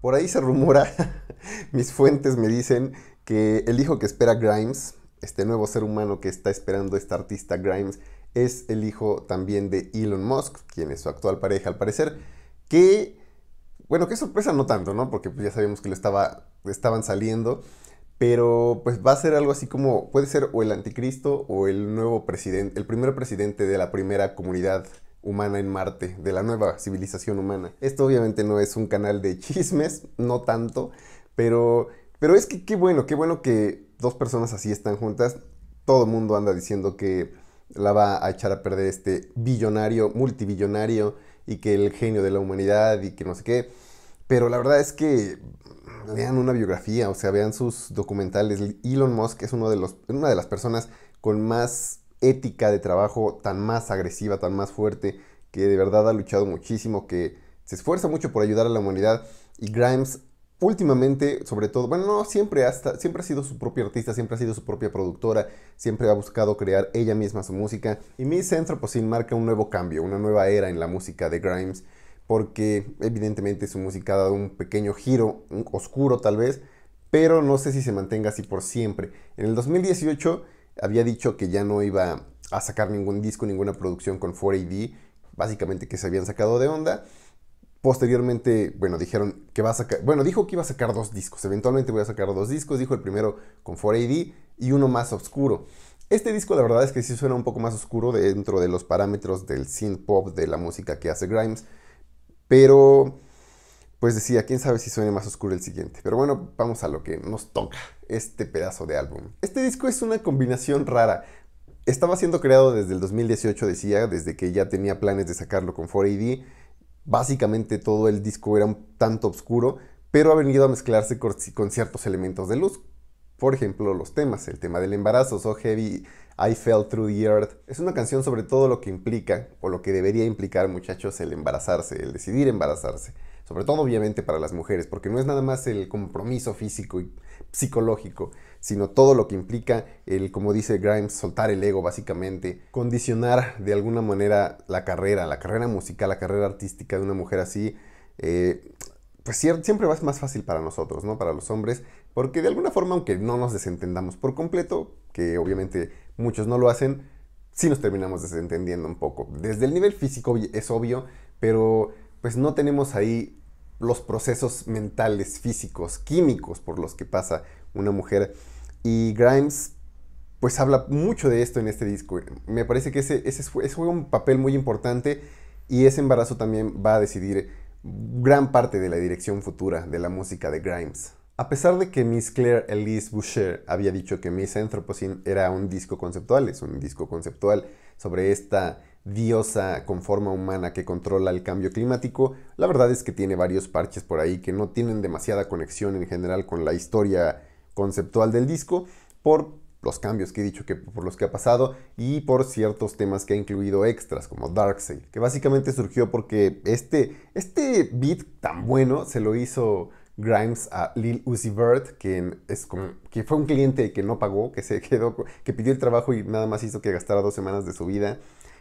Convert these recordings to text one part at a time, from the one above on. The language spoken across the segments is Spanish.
Por ahí se rumora, mis fuentes me dicen que el hijo que espera Grimes, este nuevo ser humano que está esperando esta artista Grimes, es el hijo también de Elon Musk, quien es su actual pareja al parecer, que, bueno, qué sorpresa no tanto, ¿no? Porque pues, ya sabíamos que lo estaba, estaban saliendo, pero pues va a ser algo así como, puede ser o el anticristo o el nuevo presidente, el primer presidente de la primera comunidad humana en Marte, de la nueva civilización humana. Esto obviamente no es un canal de chismes, no tanto, pero, pero es que qué bueno, qué bueno que dos personas así están juntas. Todo el mundo anda diciendo que la va a echar a perder este billonario, multibillonario, y que el genio de la humanidad y que no sé qué. Pero la verdad es que mm, lean una biografía, o sea, vean sus documentales. Elon Musk es uno de los, una de las personas con más ética de trabajo tan más agresiva, tan más fuerte, que de verdad ha luchado muchísimo, que se esfuerza mucho por ayudar a la humanidad. Y Grimes últimamente, sobre todo, bueno, no, siempre, hasta, siempre ha sido su propia artista, siempre ha sido su propia productora, siempre ha buscado crear ella misma su música. Y Miss Anthropocene marca un nuevo cambio, una nueva era en la música de Grimes, porque evidentemente su música ha dado un pequeño giro, oscuro tal vez, pero no sé si se mantenga así por siempre. En el 2018 había dicho que ya no iba a sacar ningún disco, ninguna producción con 4AD, básicamente que se habían sacado de onda. Posteriormente, bueno, dijeron que va a sacar, bueno, dijo que iba a sacar dos discos, eventualmente voy a sacar dos discos, dijo el primero con 4AD y uno más oscuro. Este disco la verdad es que sí suena un poco más oscuro dentro de los parámetros del synth pop de la música que hace Grimes, pero pues decía, quién sabe si suene más oscuro el siguiente. Pero bueno, vamos a lo que nos toca, este pedazo de álbum. Este disco es una combinación rara. Estaba siendo creado desde el 2018, decía, desde que ya tenía planes de sacarlo con 4AD. Básicamente todo el disco era un tanto oscuro, pero ha venido a mezclarse con ciertos elementos de luz. Por ejemplo, los temas, el tema del embarazo, So Heavy, I Fell Through the Earth. Es una canción sobre todo lo que implica, o lo que debería implicar, muchachos, el embarazarse, el decidir embarazarse sobre todo obviamente para las mujeres, porque no es nada más el compromiso físico y psicológico, sino todo lo que implica el, como dice Grimes, soltar el ego básicamente, condicionar de alguna manera la carrera, la carrera musical, la carrera artística de una mujer así, eh, pues siempre va más fácil para nosotros, ¿no? Para los hombres, porque de alguna forma, aunque no nos desentendamos por completo, que obviamente muchos no lo hacen, sí nos terminamos desentendiendo un poco. Desde el nivel físico es obvio, pero pues no tenemos ahí los procesos mentales, físicos, químicos por los que pasa una mujer. Y Grimes pues habla mucho de esto en este disco. Me parece que ese, juega un papel muy importante y ese embarazo también va a decidir gran parte de la dirección futura de la música de Grimes. A pesar de que Miss Claire Elise Boucher había dicho que Miss Anthropocene era un disco conceptual, es un disco conceptual sobre esta diosa con forma humana que controla el cambio climático, la verdad es que tiene varios parches por ahí que no tienen demasiada conexión en general con la historia conceptual del disco por los cambios que he dicho que por los que ha pasado y por ciertos temas que ha incluido extras como Darkseid, que básicamente surgió porque este, este beat tan bueno se lo hizo Grimes a Lil Uzi Vert, que, es como, mm. que fue un cliente que no pagó, que se quedó, que pidió el trabajo y nada más hizo que gastara dos semanas de su vida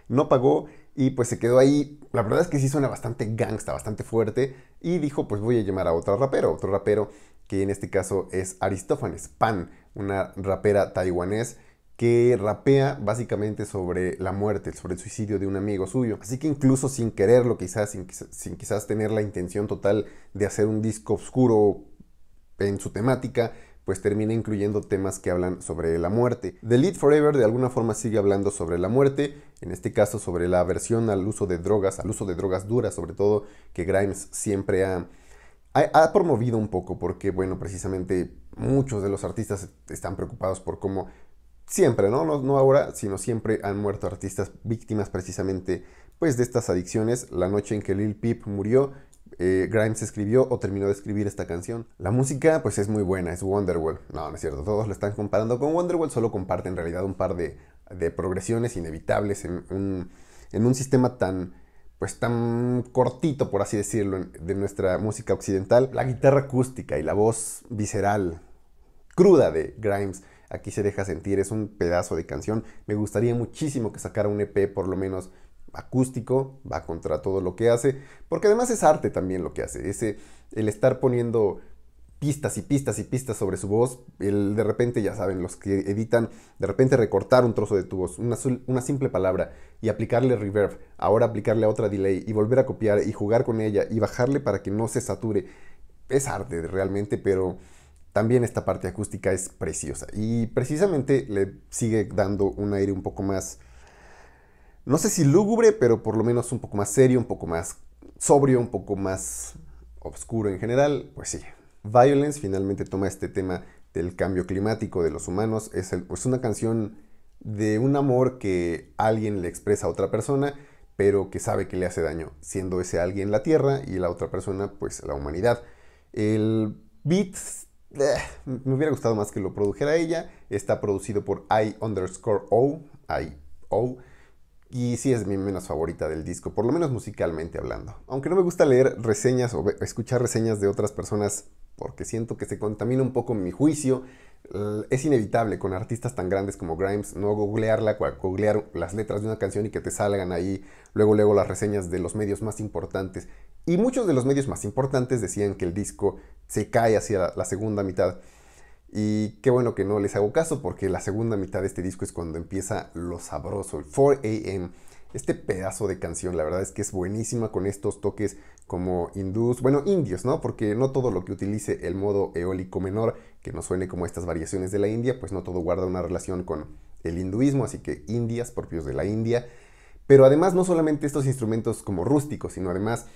no pagó y pues se quedó ahí. La verdad es que sí suena bastante gangsta, bastante fuerte. Y dijo, pues voy a llamar a otro rapero, otro rapero que en este caso es Aristófanes Pan, una rapera taiwanés que rapea básicamente sobre la muerte, sobre el suicidio de un amigo suyo. Así que incluso sin quererlo, quizás, sin, quizás tener la intención total de hacer un disco oscuro en su temática, pues termina incluyendo temas que hablan sobre la muerte. The Lead Forever de alguna forma sigue hablando sobre la muerte en este caso sobre la aversión al uso de drogas, al uso de drogas duras, sobre todo que Grimes siempre ha, ha, promovido un poco, porque bueno, precisamente muchos de los artistas están preocupados por cómo siempre, ¿no? ¿no? ahora, sino siempre han muerto artistas víctimas precisamente pues de estas adicciones. La noche en que Lil Peep murió, eh, Grimes escribió o terminó de escribir esta canción. La música pues es muy buena, es Wonderwall. No, no es cierto, todos lo están comparando con Wonderwall, solo comparte en realidad un par de de progresiones inevitables en un, en un sistema tan pues tan cortito, por así decirlo, de nuestra música occidental. La guitarra acústica y la voz visceral, cruda de Grimes, aquí se deja sentir, es un pedazo de canción. Me gustaría muchísimo que sacara un EP por lo menos acústico, va contra todo lo que hace, porque además es arte también lo que hace, ese, el estar poniendo pistas y pistas y pistas sobre su voz, el, de repente, ya saben, los que editan, de repente recortar un trozo de tu voz, una, simple palabra, y aplicarle reverb, ahora aplicarle otra delay, y volver a copiar, y jugar con ella, y bajarle para que no se sature. Es arte realmente, pero también esta parte acústica es preciosa. Y precisamente le sigue dando un aire un poco más, no sé si lúgubre, pero por lo menos un poco más serio, un poco más sobrio, un poco más oscuro en general, pues sí, Violence finalmente toma este tema del cambio climático de los humanos. Es, una canción de un amor que alguien le expresa a otra persona, pero que sabe que le hace daño, siendo ese alguien la Tierra y la otra persona pues la humanidad. El beat eh, me hubiera gustado más que lo produjera ella. Está producido por I underscore O, I O. Y sí es mi menos favorita del disco, por lo menos musicalmente hablando. Aunque no me gusta leer reseñas o escuchar reseñas de otras personas porque siento que se contamina un poco mi juicio. Es inevitable con artistas tan grandes como Grimes no googlearla, googlear las letras de una canción y que te salgan ahí luego luego las reseñas de los medios más importantes. Y muchos de los medios más importantes decían que el disco se cae hacia la segunda mitad. Y qué bueno que no les hago caso porque la segunda mitad de este disco es cuando empieza lo sabroso, el 4 a.m este pedazo de canción. La verdad es que es buenísima con estos toques como hindús, bueno, indios, ¿no? Porque no todo lo que utilice el modo eólico menor, que nos suene como estas variaciones de la India, pues no todo guarda una relación con el hinduismo, así que indias propios de la India. Pero además no solamente estos instrumentos como rústicos, sino además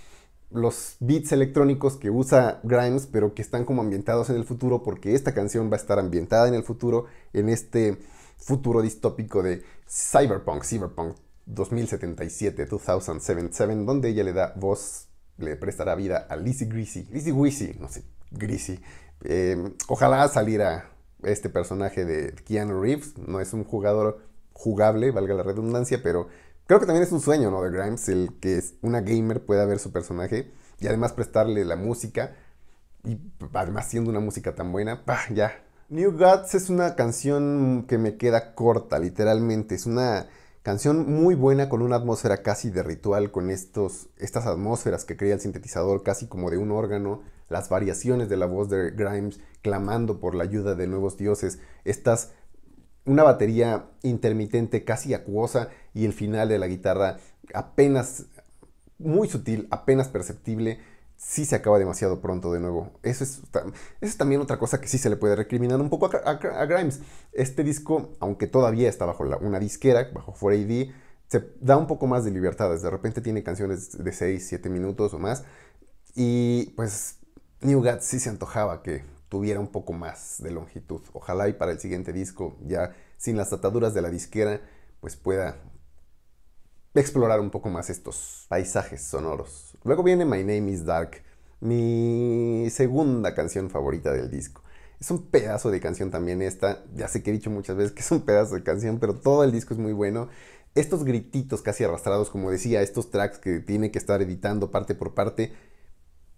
los beats electrónicos que usa Grimes, pero que están como ambientados en el futuro, porque esta canción va a estar ambientada en el futuro, en este futuro distópico de cyberpunk, cyberpunk 2077, 2077, donde ella le da voz, le prestará vida a Lizzie Greasy. Lizzie Greasy, no sé, Greasy. Eh, ojalá saliera este personaje de Keanu Reeves. No es un jugador jugable, valga la redundancia, pero creo que también es un sueño, ¿no? De Grimes, el que es una gamer pueda ver su personaje y además prestarle la música. Y además siendo una música tan buena, ya. New Gods es una canción que me queda corta, literalmente. Es una Canción muy buena con una atmósfera casi de ritual, con estos, estas atmósferas que crea el sintetizador casi como de un órgano, las variaciones de la voz de Grimes clamando por la ayuda de nuevos dioses, estas, una batería intermitente casi acuosa y el final de la guitarra apenas, muy sutil, apenas perceptible sí se acaba demasiado pronto de nuevo. Eso es, también otra cosa que sí se le puede recriminar un poco a, Grimes. Este disco, aunque todavía está bajo una disquera, bajo 4AD, se da un poco más de libertades. De repente tiene canciones de 6, 7 minutos o más. Y pues New God sí se antojaba que tuviera un poco más de longitud. Ojalá y para el siguiente disco, ya sin las ataduras de la disquera, pues pueda explorar un poco más estos paisajes sonoros. Luego viene My Name is Dark, mi segunda canción favorita del disco. Es un pedazo de canción también esta, ya sé que he dicho muchas veces que es un pedazo de canción, pero todo el disco es muy bueno. Estos grititos casi arrastrados, como decía, estos tracks que tiene que estar editando parte por parte,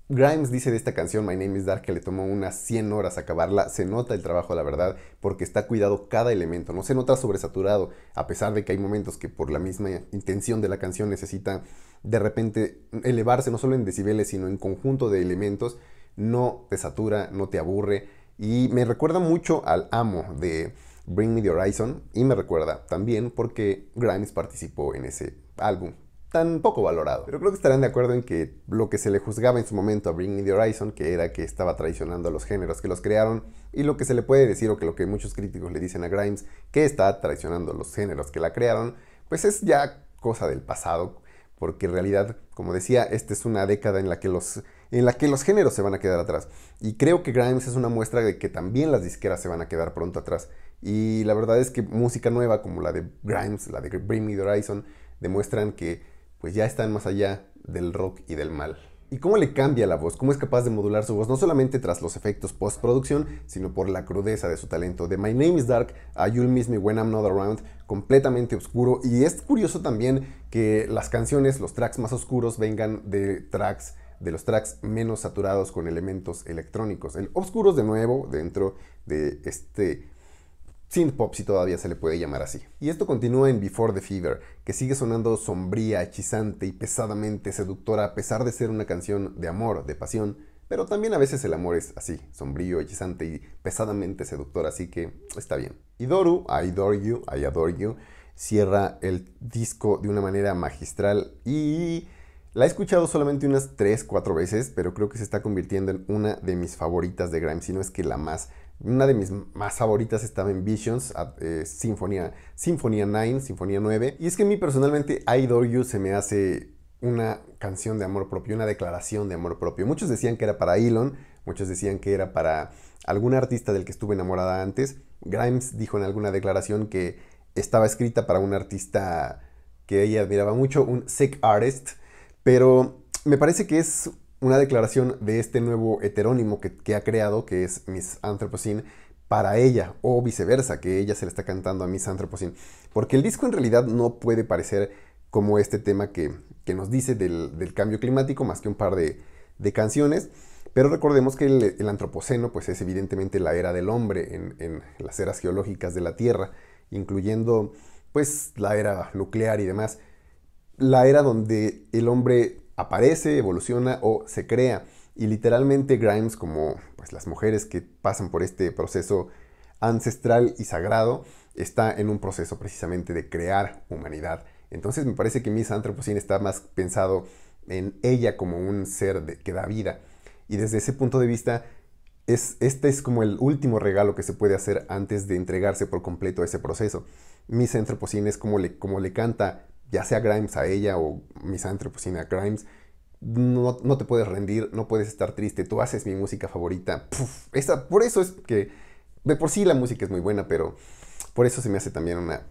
Grimes dice de esta canción My Name is Dark que le tomó unas 100 horas acabarla. Se nota el trabajo, la verdad, porque está cuidado cada elemento. No se nota sobresaturado, a pesar de que hay momentos que por la misma intención de la canción necesita de repente elevarse no solo en decibeles, sino en conjunto de elementos. No te satura, no te aburre. Y me recuerda mucho al amo de Bring Me the Horizon. Y me recuerda también porque Grimes participó en ese álbum tan poco valorado. Pero creo que estarán de acuerdo en que lo que se le juzgaba en su momento a Bring Me the Horizon, que era que estaba traicionando a los géneros que los crearon, y lo que se le puede decir o que lo que muchos críticos le dicen a Grimes, que está traicionando a los géneros que la crearon, pues es ya cosa del pasado, porque en realidad, como decía, esta es una década en la que los en la que los géneros se van a quedar atrás. Y creo que Grimes es una muestra de que también las disqueras se van a quedar pronto atrás. Y la verdad es que música nueva como la de Grimes, la de Bring Me the Horizon, demuestran que pues ya están más allá del rock y del mal. ¿Y cómo le cambia la voz? ¿Cómo es capaz de modular su voz? No solamente tras los efectos postproducción, sino por la crudeza de su talento. De My Name is Dark a You'll Miss Me When I'm Not Around, completamente oscuro. Y es curioso también que las canciones, los tracks más oscuros, vengan de tracks de los tracks menos saturados con elementos electrónicos. El Obscuros de nuevo dentro de este sin pop si todavía se le puede llamar así. Y esto continúa en Before the Fever, que sigue sonando sombría, hechizante y pesadamente seductora a pesar de ser una canción de amor, de pasión, pero también a veces el amor es así, sombrío, hechizante y pesadamente seductor, así que está bien. Y Doru, I Adore You, I Adore You, cierra el disco de una manera magistral y la he escuchado solamente unas 3, 4 veces, pero creo que se está convirtiendo en una de mis favoritas de Grimes, si no es que la más una de mis más favoritas estaba en Visions, eh, Sinfonía, Sinfonía 9, Sinfonía 9. Y es que a mí personalmente I Adore You se me hace una canción de amor propio, una declaración de amor propio. Muchos decían que era para Elon, muchos decían que era para algún artista del que estuve enamorada antes. Grimes dijo en alguna declaración que estaba escrita para un artista que ella admiraba mucho, un sick artist, pero me parece que es una declaración de este nuevo heterónimo que, ha creado, que es Miss Anthropocene, para ella, o viceversa, que ella se le está cantando a Miss Anthropocene. Porque el disco en realidad no puede parecer como este tema que, nos dice del, cambio climático, más que un par de, canciones. Pero recordemos que el, antropoceno pues es evidentemente la era del hombre en, en, las eras geológicas de la Tierra, incluyendo pues la era nuclear y demás. La era donde el hombre aparece, evoluciona o se crea. Y literalmente Grimes, como pues, las mujeres que pasan por este proceso ancestral y sagrado, está en un proceso precisamente de crear humanidad. Entonces me parece que Miss Anthropocene está más pensado en ella como un ser que da vida. Y desde ese punto de vista, es, este es como el último regalo que se puede hacer antes de entregarse por completo a ese proceso. Miss Anthropocene es como le, como le canta ya sea Grimes a ella o misantropocina a Grimes, no, te puedes rendir, no puedes estar triste, tú haces mi música favorita. por eso es que de por sí la música es muy buena, pero por eso se me hace también una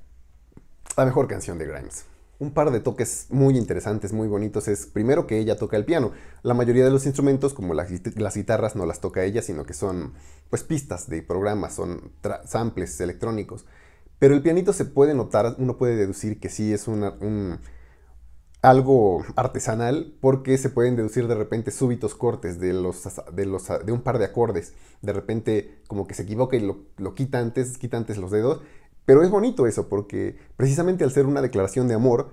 la mejor canción de Grimes. Un par de toques muy interesantes, muy bonitos es primero que ella toca el piano. La mayoría de los instrumentos, como las, las guitarras, no las toca ella, sino que son pues pistas de programas, son samples electrónicos. Pero el pianito se puede notar, uno puede deducir que sí es un, algo artesanal porque se pueden deducir de repente súbitos cortes de, los, un par de acordes. De repente como que se equivoca y lo, quita antes, quita antes los dedos. Pero es bonito eso porque precisamente al ser una declaración de amor,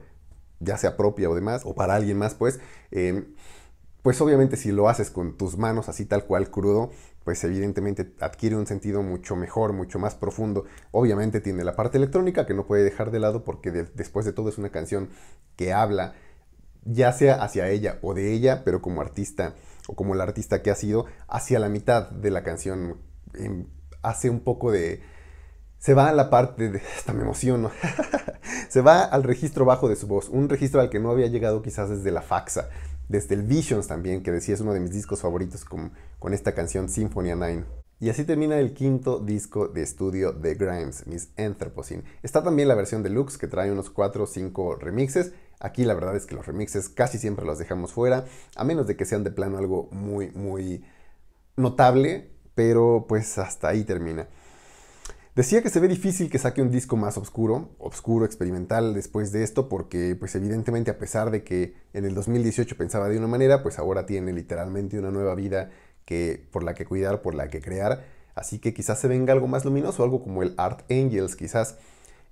ya sea propia o demás, o para alguien más pues, eh, pues obviamente si lo haces con tus manos así tal cual crudo, pues evidentemente adquiere un sentido mucho mejor, mucho más profundo. Obviamente tiene la parte electrónica que no puede dejar de lado porque después de todo es una canción que habla ya sea hacia ella o de ella, pero como artista o como la artista que ha sido, hacia la mitad de la canción em, hace un poco de... Se va a la parte de... Hasta me emociono. se va al registro bajo de su voz, un registro al que no había llegado quizás desde la faxa, desde el Visions también, que decía es uno de mis discos favoritos con, esta canción Symphony 9. Y así termina el quinto disco de estudio de Grimes, Miss Anthropocene. Está también la versión deluxe que trae unos 4 o 5 remixes. Aquí la verdad es que los remixes casi siempre los dejamos fuera, a menos de que sean de plano algo muy, muy notable, pero pues hasta ahí termina. Decía que se ve difícil que saque un disco más oscuro, oscuro, experimental después de esto, porque pues evidentemente a pesar de que en el 2018 pensaba de una manera, pues ahora tiene literalmente una nueva vida que, por la que cuidar, por la que crear, así que quizás se venga algo más luminoso, algo como el Art Angels quizás,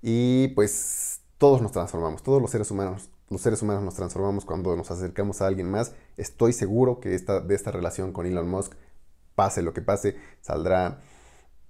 y pues todos nos transformamos, todos los seres humanos, los seres humanos nos transformamos cuando nos acercamos a alguien más, estoy seguro que esta, de esta relación con Elon Musk, pase lo que pase, saldrá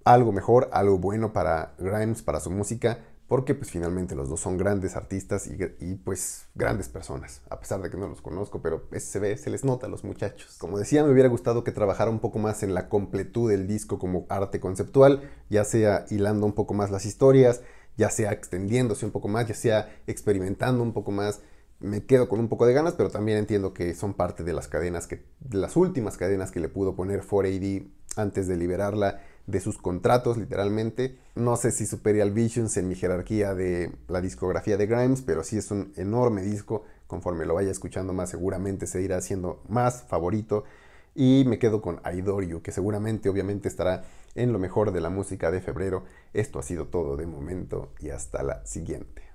algo mejor, algo bueno para Grimes, para su música, porque pues finalmente los dos son grandes artistas y, pues grandes personas, a pesar de que no los conozco, pero se ve, se les nota a los muchachos. Como decía, me hubiera gustado que trabajara un poco más en la completud del disco como arte conceptual, ya sea hilando un poco más las historias, ya sea extendiéndose un poco más, ya sea experimentando un poco más. Me quedo con un poco de ganas, pero también entiendo que son parte de las cadenas que, de las últimas cadenas que le pudo poner 4AD antes de liberarla de sus contratos, literalmente. No sé si Superior al Visions en mi jerarquía de la discografía de Grimes, pero sí es un enorme disco. Conforme lo vaya escuchando más, seguramente se irá haciendo más favorito. Y me quedo con Aidorio, que seguramente, obviamente, estará en lo mejor de la música de febrero. Esto ha sido todo de momento y hasta la siguiente.